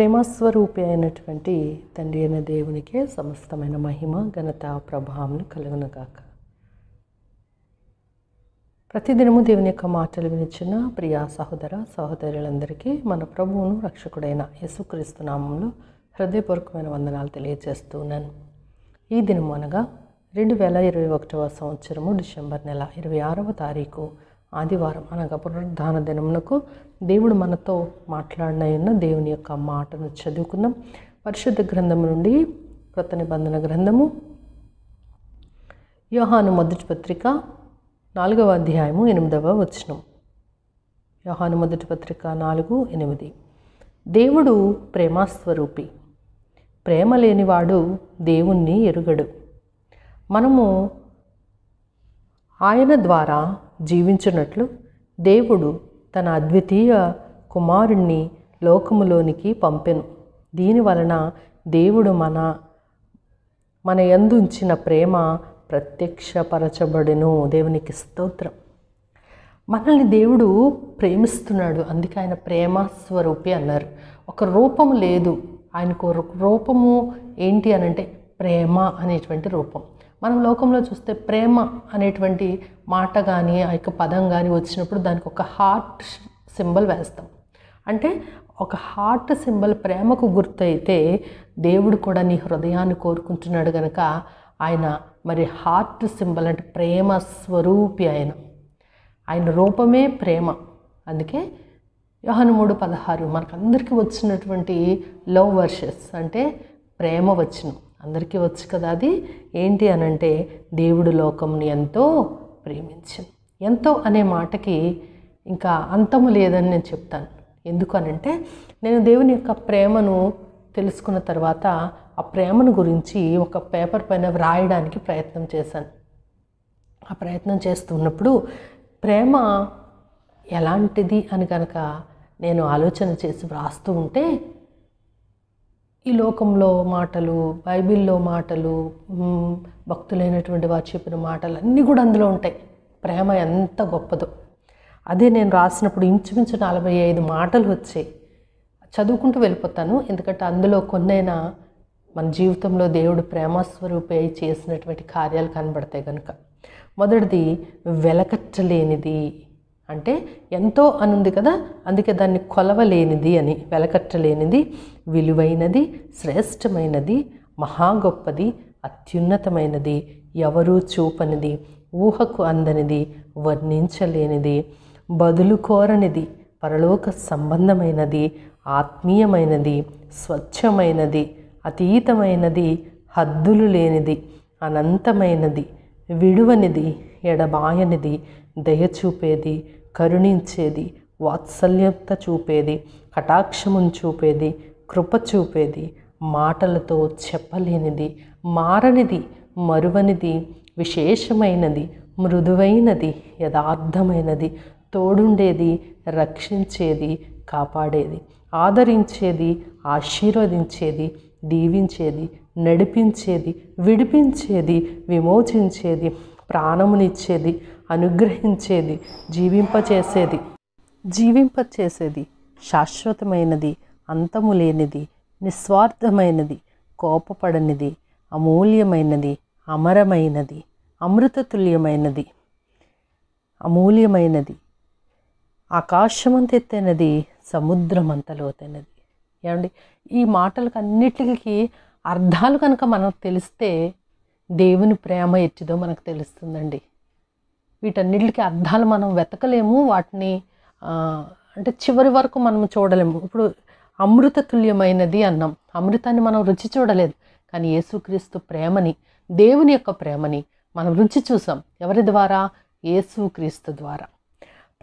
ప్రేమస్వరూపి అయినటువంటి తండ్రి అయిన దేవునికే సమస్తమైన మహిమ ఘనత ప్రభావం కలుగునగాక ప్రతిదినము దేవుని యొక్క మాటలు వినిచిన ప్రియా సహోదర సహోదరులందరికీ మన ప్రభువును రక్షకుడైన యేసుక్రీస్తు నామంలో హృదయపూర్వకమైన వందనాలు తెలియజేస్తున్నాను ఈ దినం అనగా రెండు వేల ఇరవై ఒకటవ సంవత్సరము డిసెంబర్ నెల ఇరవై ఆరవ తారీఖు ఆదివారం అనగా పునరుద్ధాన దినమునకు దేవుడు మనతో మాట్లాడిన దేవుని యొక్క మాటను చదువుకుందాం పరిశుద్ధ గ్రంథం నుండి కృత నిబంధన గ్రంథము యోహాను మొదటి పత్రిక నాలుగవ అధ్యాయము ఎనిమిదవ వచనం యోహాను మొదటి పత్రిక నాలుగు ఎనిమిది దేవుడు ప్రేమాస్వరూపి ప్రేమ లేనివాడు దేవుణ్ణి ఎరుగడు మనము ఆయన ద్వారా జీవించినట్లు దేవుడు తన అద్వితీయ కుమారుణ్ణి లోకములోనికి పంపెను దీని వలన దేవుడు మన మన ఎందుంచిన ప్రేమ ప్రత్యక్షపరచబడెను దేవునికి స్తోత్రం మనల్ని దేవుడు ప్రేమిస్తున్నాడు అందుకే ఆయన ప్రేమ స్వరూపి అన్నారు ఒక రూపం లేదు ఆయనకు రూపము ఏంటి అనంటే ప్రేమ అనేటువంటి రూపం మనం లోకంలో చూస్తే ప్రేమ అనేటువంటి మాట కానీ ఆ యొక్క పదం కానీ వచ్చినప్పుడు దానికి ఒక హార్ట్ సింబల్ వేస్తాం అంటే ఒక హార్ట్ సింబల్ ప్రేమకు గుర్తయితే దేవుడు కూడా నీ హృదయాన్ని కోరుకుంటున్నాడు కనుక ఆయన మరి హార్ట్ సింబల్ అంటే ప్రేమ స్వరూపి ఆయన ఆయన రూపమే ప్రేమ అందుకే యోహను మూడు పదహారు మనకందరికీ వచ్చినటువంటి లవ్ వర్షెస్ అంటే ప్రేమ వచ్చినం అందరికీ వచ్చు కదా అది ఏంటి అనంటే దేవుడు లోకంని ఎంతో ప్రేమించను ఎంతో అనే మాటకి ఇంకా అంతము లేదని నేను చెప్తాను ఎందుకనంటే నేను దేవుని యొక్క ప్రేమను తెలుసుకున్న తర్వాత ఆ ప్రేమను గురించి ఒక పేపర్ పైన వ్రాయడానికి ప్రయత్నం చేశాను ఆ ప్రయత్నం చేస్తున్నప్పుడు ప్రేమ ఎలాంటిది అని కనుక నేను ఆలోచన చేసి వ్రాస్తూ ఉంటే ఈ లోకంలో మాటలు బైబిల్లో మాటలు భక్తులైనటువంటి వారు చెప్పిన మాటలు అన్నీ కూడా అందులో ఉంటాయి ప్రేమ ఎంత గొప్పదో అదే నేను రాసినప్పుడు ఇంచుమించు నలభై ఐదు మాటలు వచ్చాయి చదువుకుంటూ వెళ్ళిపోతాను ఎందుకంటే అందులో కొన్నైనా మన జీవితంలో దేవుడు ప్రేమస్వరూపై చేసినటువంటి కార్యాలు కనబడతాయి కనుక మొదటిది వెలకట్టలేనిది అంటే ఎంతో అనుంది కదా అందుకే దాన్ని కొలవలేనిది అని వెలకట్టలేనిది విలువైనది శ్రేష్టమైనది మహా గొప్పది అత్యున్నతమైనది ఎవరూ చూపనిది ఊహకు అందనిది వర్ణించలేనిది బదులు కోరనిది పరలోక సంబంధమైనది ఆత్మీయమైనది స్వచ్ఛమైనది అతీతమైనది హద్దులు లేనిది అనంతమైనది విడువనిది ఎడబాయనిది దయచూపేది కరుణించేది వాత్సల్యత చూపేది కటాక్షమును చూపేది కృప చూపేది మాటలతో చెప్పలేనిది మారనిది మరువనిది విశేషమైనది మృదువైనది యథార్థమైనది తోడుండేది రక్షించేది కాపాడేది ఆదరించేది ఆశీర్వదించేది దీవించేది నడిపించేది విడిపించేది విమోచించేది ప్రాణమునిచ్చేది అనుగ్రహించేది జీవింపచేసేది జీవింపచేసేది శాశ్వతమైనది అంతము లేనిది నిస్వార్థమైనది కోపపడనిది అమూల్యమైనది అమరమైనది అమృతతుల్యమైనది అమూల్యమైనది ఆకాశమంతెత్తైనది సముద్రమంత లోతైనది ఏమండి ఈ మాటలకు అన్నిటికీ అర్థాలు కనుక మనకు తెలిస్తే దేవుని ప్రేమ ఎత్తిదో మనకు తెలుస్తుందండి వీటన్నిటికి అర్థాలు మనం వెతకలేము వాటిని అంటే చివరి వరకు మనం చూడలేము ఇప్పుడు అమృత తుల్యమైనది అన్నాం అమృతాన్ని మనం రుచి చూడలేదు కానీ యేసుక్రీస్తు ప్రేమని దేవుని యొక్క ప్రేమని మనం రుచి చూసాం ఎవరి ద్వారా యేసుక్రీస్తు ద్వారా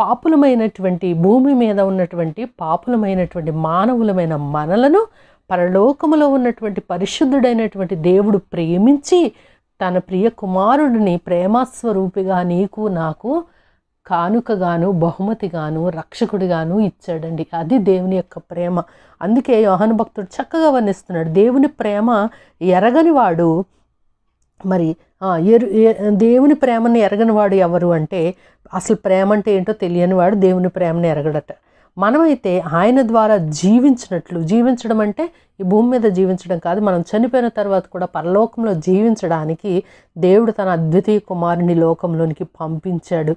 పాపులమైనటువంటి భూమి మీద ఉన్నటువంటి పాపులమైనటువంటి మానవులమైన మనలను పరలోకములో ఉన్నటువంటి పరిశుద్ధుడైనటువంటి దేవుడు ప్రేమించి తన ప్రియ కుమారుడిని ప్రేమస్వరూపిగా నీకు నాకు కానుకగాను బహుమతిగాను రక్షకుడిగాను ఇచ్చాడండి అది దేవుని యొక్క ప్రేమ అందుకే యోహన భక్తుడు చక్కగా వర్ణిస్తున్నాడు దేవుని ప్రేమ ఎరగని వాడు మరి ఎరు దేవుని ప్రేమను ఎరగని వాడు ఎవరు అంటే అసలు ప్రేమ అంటే ఏంటో తెలియనివాడు దేవుని ప్రేమను ఎరగడట మనమైతే ఆయన ద్వారా జీవించినట్లు జీవించడం అంటే ఈ భూమి మీద జీవించడం కాదు మనం చనిపోయిన తర్వాత కూడా పరలోకంలో జీవించడానికి దేవుడు తన అద్వితీయ కుమారుని లోకంలోనికి పంపించాడు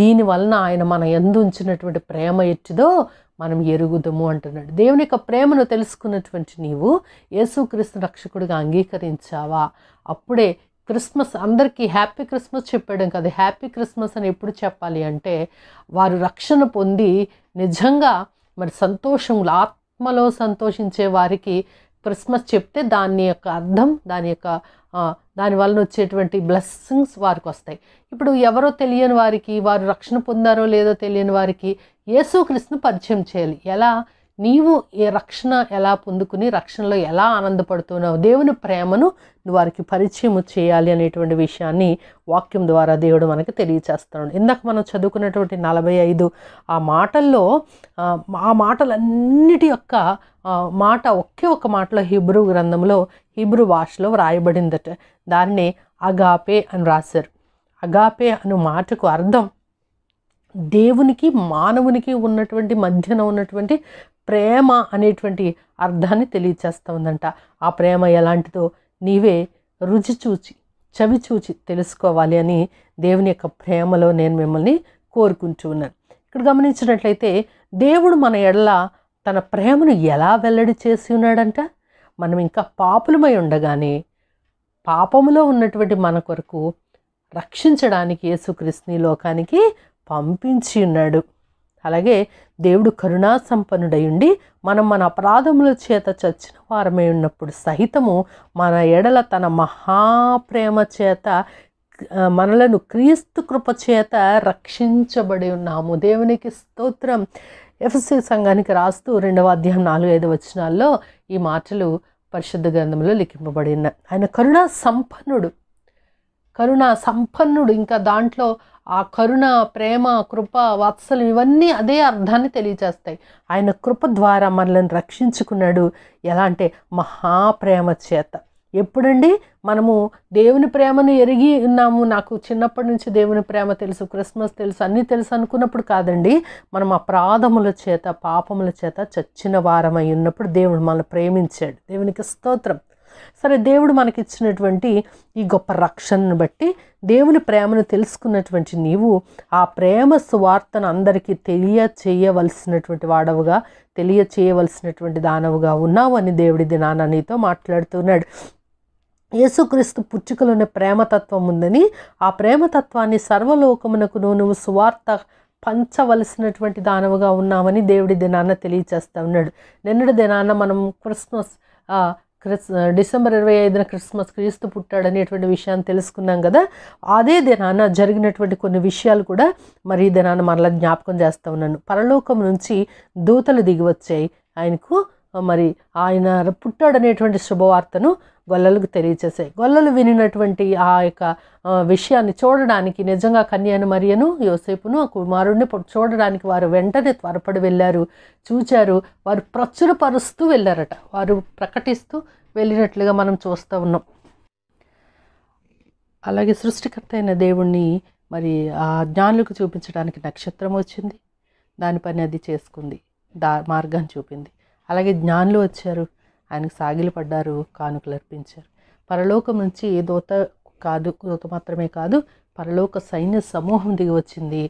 దీని వలన ఆయన మన ఎందు ఉంచినటువంటి ప్రేమ ఎట్టిదో మనం ఎరుగుదము అంటున్నాడు దేవుని యొక్క ప్రేమను తెలుసుకున్నటువంటి నీవు యేసుక్రీస్తు రక్షకుడిగా అంగీకరించావా అప్పుడే క్రిస్మస్ అందరికీ హ్యాపీ క్రిస్మస్ చెప్పాడు కదా హ్యాపీ క్రిస్మస్ అని ఎప్పుడు చెప్పాలి అంటే వారు రక్షణ పొంది నిజంగా మరి సంతోషంలో ఆత్మలో సంతోషించే వారికి క్రిస్మస్ చెప్తే దాని యొక్క అర్థం దాని యొక్క దాని వలన వచ్చేటువంటి బ్లెస్సింగ్స్ వారికి వస్తాయి ఇప్పుడు ఎవరో తెలియని వారికి వారు రక్షణ పొందారో లేదో తెలియని వారికి యేసుక్రీస్తుని పరిచయం చేయాలి ఎలా నీవు ఏ రక్షణ ఎలా పొందుకుని రక్షణలో ఎలా ఆనందపడుతున్నావు దేవుని ప్రేమను వారికి పరిచయం చేయాలి అనేటువంటి విషయాన్ని వాక్యం ద్వారా దేవుడు మనకు తెలియచేస్తున్నాడు ఇందాక మనం చదువుకున్నటువంటి నలభై ఐదు ఆ మాటల్లో ఆ మాటలన్నిటి యొక్క మాట ఒకే ఒక మాటలో హిబ్రూ గ్రంథంలో హిబ్రూ భాషలో వ్రాయబడిందట దాన్ని అగాపే అని రాశారు అగాపే అను మాటకు అర్థం దేవునికి మానవునికి ఉన్నటువంటి మధ్యన ఉన్నటువంటి ప్రేమ అనేటువంటి అర్థాన్ని తెలియచేస్తూ ఉందంట ఆ ప్రేమ ఎలాంటిదో నీవే రుచి చూచి చవి చూచి తెలుసుకోవాలి అని దేవుని యొక్క ప్రేమలో నేను మిమ్మల్ని కోరుకుంటూ ఉన్నాను ఇక్కడ గమనించినట్లయితే దేవుడు మన ఎడల తన ప్రేమను ఎలా వెల్లడి చేసి ఉన్నాడంట మనం ఇంకా పాపులమై ఉండగానే పాపములో ఉన్నటువంటి మన కొరకు రక్షించడానికి యేసుక్రీస్తుని లోకానికి పంపించి ఉన్నాడు అలాగే దేవుడు కరుణా ఉండి మనం మన అపరాధముల చేత చచ్చిన వారమై ఉన్నప్పుడు సహితము మన ఎడల తన మహాప్రేమ చేత మనలను క్రీస్తు కృప చేత రక్షించబడి ఉన్నాము దేవునికి స్తోత్రం ఎఫ్సి సంఘానికి రాస్తూ రెండవ అధ్యాయం నాలుగు ఐదు వచనాల్లో ఈ మాటలు పరిశుద్ధ గ్రంథంలో లిఖింపబడి ఉన్నాయి ఆయన కరుణా సంపన్నుడు కరుణ సంపన్నుడు ఇంకా దాంట్లో ఆ కరుణ ప్రేమ కృప వాత్సలు ఇవన్నీ అదే అర్థాన్ని తెలియజేస్తాయి ఆయన కృప ద్వారా మనల్ని రక్షించుకున్నాడు ఎలా అంటే మహాప్రేమ చేత ఎప్పుడండి మనము దేవుని ప్రేమను ఎరిగి ఉన్నాము నాకు చిన్నప్పటి నుంచి దేవుని ప్రేమ తెలుసు క్రిస్మస్ తెలుసు అన్నీ తెలుసు అనుకున్నప్పుడు కాదండి మనం అపరాధముల చేత పాపముల చేత చచ్చిన వారమై ఉన్నప్పుడు దేవుడు మనల్ని ప్రేమించాడు దేవునికి స్తోత్రం సరే దేవుడు మనకిచ్చినటువంటి ఈ గొప్ప రక్షణను బట్టి దేవుని ప్రేమను తెలుసుకున్నటువంటి నీవు ఆ ప్రేమ సువార్తను అందరికీ తెలియచేయవలసినటువంటి వాడవుగా తెలియచేయవలసినటువంటి దానవుగా ఉన్నావు అని దేవుడి దినాన నీతో మాట్లాడుతున్నాడు యేసుక్రీస్తు పుచ్చుకలోనే ప్రేమతత్వం ఉందని ఆ ప్రేమతత్వాన్ని సర్వలోకమునకు నువ్వు సువార్త పంచవలసినటువంటి దానవుగా ఉన్నామని దేవుడి దినాన్న తెలియచేస్తూ ఉన్నాడు నిన్నటి దినాన్న మనం క్రిస్మస్ క్రిస్ డిసెంబర్ ఇరవై ఐదున క్రిస్మస్ క్రీస్తు పుట్టాడనేటువంటి విషయాన్ని తెలుసుకున్నాం కదా అదే దినాన జరిగినటువంటి కొన్ని విషయాలు కూడా మరి దినాన మరలా జ్ఞాపకం చేస్తూ ఉన్నాను పరలోకం నుంచి దూతలు దిగి వచ్చాయి ఆయనకు మరి ఆయన పుట్టాడనేటువంటి శుభవార్తను గొల్లలకు తెలియచేశాయి గొల్లలు వినినటువంటి ఆ యొక్క విషయాన్ని చూడడానికి నిజంగా కన్యాను మరియను యోసేపును ఆ కుమారుడిని చూడడానికి వారు వెంటనే త్వరపడి వెళ్ళారు చూచారు వారు ప్రచురపరుస్తూ వెళ్ళారట వారు ప్రకటిస్తూ వెళ్ళినట్లుగా మనం చూస్తూ ఉన్నాం అలాగే సృష్టికర్త అయిన దేవుణ్ణి మరి ఆ జ్ఞానులకు చూపించడానికి నక్షత్రం వచ్చింది దానిపైన అది చేసుకుంది దా మార్గాన్ని చూపింది అలాగే జ్ఞానులు వచ్చారు ఆయనకు సాగిలు పడ్డారు కానుకలు అర్పించారు పరలోకం నుంచి దోత కాదు దోత మాత్రమే కాదు పరలోక సైన్య సమూహం దిగి వచ్చింది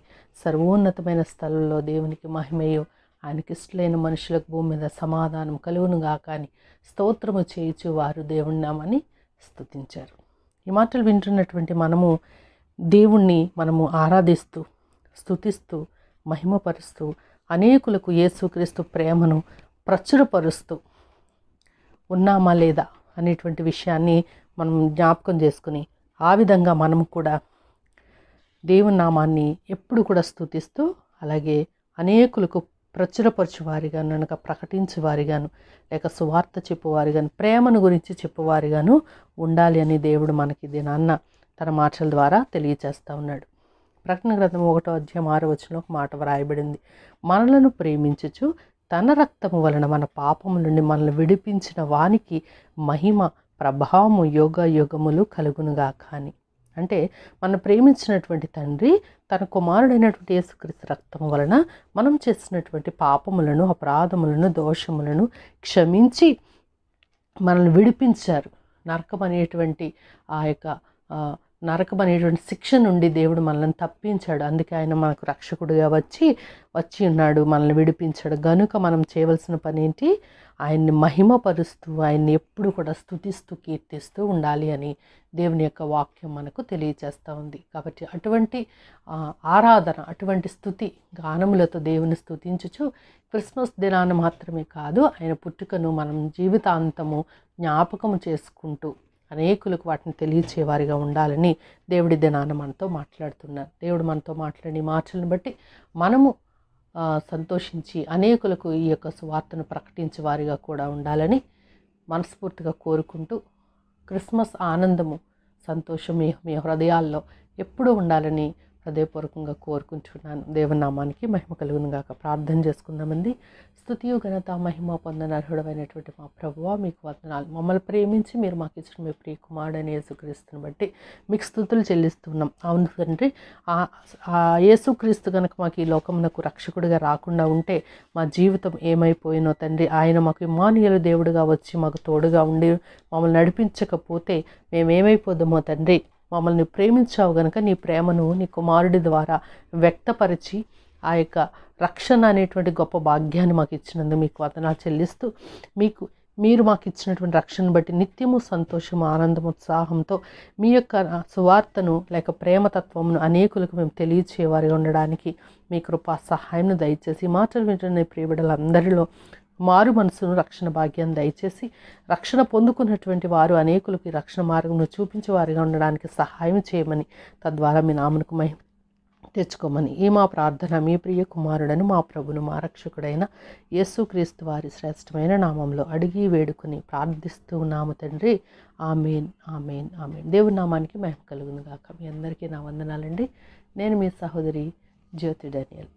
సర్వోన్నతమైన స్థలంలో దేవునికి మహిమయో ఆయనకి ఇష్టలైన మనుషులకు భూమి మీద సమాధానం కలుగును కానీ స్తోత్రము చేయుచు వారు దేవుణ్ణామని స్థుతించారు ఈ మాటలు వింటున్నటువంటి మనము దేవుణ్ణి మనము ఆరాధిస్తూ స్థుతిస్తూ మహిమపరుస్తూ అనేకులకు యేసుక్రీస్తు ప్రేమను ప్రచురపరుస్తూ ఉన్నామా లేదా అనేటువంటి విషయాన్ని మనం జ్ఞాపకం చేసుకుని ఆ విధంగా మనం కూడా దేవునామాన్ని నామాన్ని ఎప్పుడు కూడా స్థుతిస్తూ అలాగే అనేకులకు ప్రచురపరచువారిగాను అనక ప్రకటించేవారిగాను లేక సువార్త చెప్పువారిగాను ప్రేమను గురించి చెప్పువారిగాను ఉండాలి అని దేవుడు మనకి దీనాన్న తన మాటల ద్వారా తెలియచేస్తూ ఉన్నాడు ప్రకటన గ్రంథం ఒకటో అధ్యాయం ఆరు వచ్చిన ఒక మాట వ్రాయబడింది మనలను ప్రేమించచ్చు తన రక్తము వలన మన పాపము నుండి మనల్ని విడిపించిన వానికి మహిమ ప్రభావము యోగ యుగములు కలుగునుగా కానీ అంటే మన ప్రేమించినటువంటి తండ్రి తన కుమారుడైనటువంటి యేసుక్రీస్తు రక్తము వలన మనం చేసినటువంటి పాపములను అపరాధములను దోషములను క్షమించి మనల్ని విడిపించారు నరకం అనేటువంటి ఆ యొక్క నరకం అనేటువంటి శిక్ష నుండి దేవుడు మనల్ని తప్పించాడు అందుకే ఆయన మనకు రక్షకుడుగా వచ్చి వచ్చి ఉన్నాడు మనల్ని విడిపించాడు గనుక మనం చేయవలసిన పని ఏంటి ఆయన్ని మహిమపరుస్తూ ఆయన్ని ఎప్పుడు కూడా స్థుతిస్తూ కీర్తిస్తూ ఉండాలి అని దేవుని యొక్క వాక్యం మనకు తెలియజేస్తూ ఉంది కాబట్టి అటువంటి ఆరాధన అటువంటి స్థుతి గానములతో దేవుని స్థుతించుచు క్రిస్మస్ దినాన్ని మాత్రమే కాదు ఆయన పుట్టుకను మనం జీవితాంతము జ్ఞాపకము చేసుకుంటూ అనేకులకు వాటిని తెలియచేవారిగా ఉండాలని దేవుడి దినాన మనతో మాట్లాడుతున్నారు దేవుడు మనతో మాట్లాడిన మాటలను బట్టి మనము సంతోషించి అనేకులకు ఈ యొక్క సువార్తను ప్రకటించే వారిగా కూడా ఉండాలని మనస్ఫూర్తిగా కోరుకుంటూ క్రిస్మస్ ఆనందము సంతోషం మీ హృదయాల్లో ఎప్పుడూ ఉండాలని హృదయపూర్వకంగా కోరుకుంటున్నాను దేవనామానికి మహిమ కలుగును గాక ప్రార్థన చేసుకుందామండి స్థుతియు ఘనత మహిమ అర్హుడమైనటువంటి మా ప్రభు మీకు వందనాలు మమ్మల్ని ప్రేమించి మీరు మాకు ఇచ్చిన మీ ప్రియ కుమారుడని యేసుక్రీస్తుని బట్టి మీకు స్థుతులు చెల్లిస్తున్నాం అవును తండ్రి ఆ యేసుక్రీస్తు కనుక మాకు ఈ లోకమునకు రక్షకుడిగా రాకుండా ఉంటే మా జీవితం ఏమైపోయినో తండ్రి ఆయన మాకు ఇమానియలు దేవుడిగా వచ్చి మాకు తోడుగా ఉండి మమ్మల్ని నడిపించకపోతే మేమేమైపోదామో తండ్రి మమ్మల్ని ప్రేమించావు గనక నీ ప్రేమను నీ కుమారుడి ద్వారా వ్యక్తపరిచి ఆ యొక్క రక్షణ అనేటువంటి గొప్ప భాగ్యాన్ని మాకు ఇచ్చినందుకు మీకు వదనాలు చెల్లిస్తూ మీకు మీరు మాకు ఇచ్చినటువంటి రక్షణ బట్టి నిత్యము సంతోషము ఆనందం ఉత్సాహంతో మీ యొక్క సువార్తను లేక ప్రేమతత్వమును అనేకులకు మేము తెలియచేవారిగా ఉండడానికి మీ కృపా సహాయం దయచేసి మాటలు వింటున్న ప్రియబిడలందరిలో మారు మనసును రక్షణ భాగ్యం దయచేసి రక్షణ పొందుకున్నటువంటి వారు అనేకులకి రక్షణ మార్గంను చూపించే వారిగా ఉండడానికి సహాయం చేయమని తద్వారా మీ నామనకు మహిమ తెచ్చుకోమని ఈ మా ప్రార్థన మీ ప్రియ కుమారుడను మా ప్రభును మా రక్షకుడైన యేసుక్రీస్తు వారి శ్రేష్టమైన నామంలో అడిగి వేడుకుని ప్రార్థిస్తూ ఉన్నాము తండ్రి ఆమెన్ ఆమెన్ ఆమెన్ దేవుని నామానికి మహిమ కలుగును గాక మీ అందరికీ నా వందనాలండి నేను మీ సహోదరి జ్యోతి డనియల్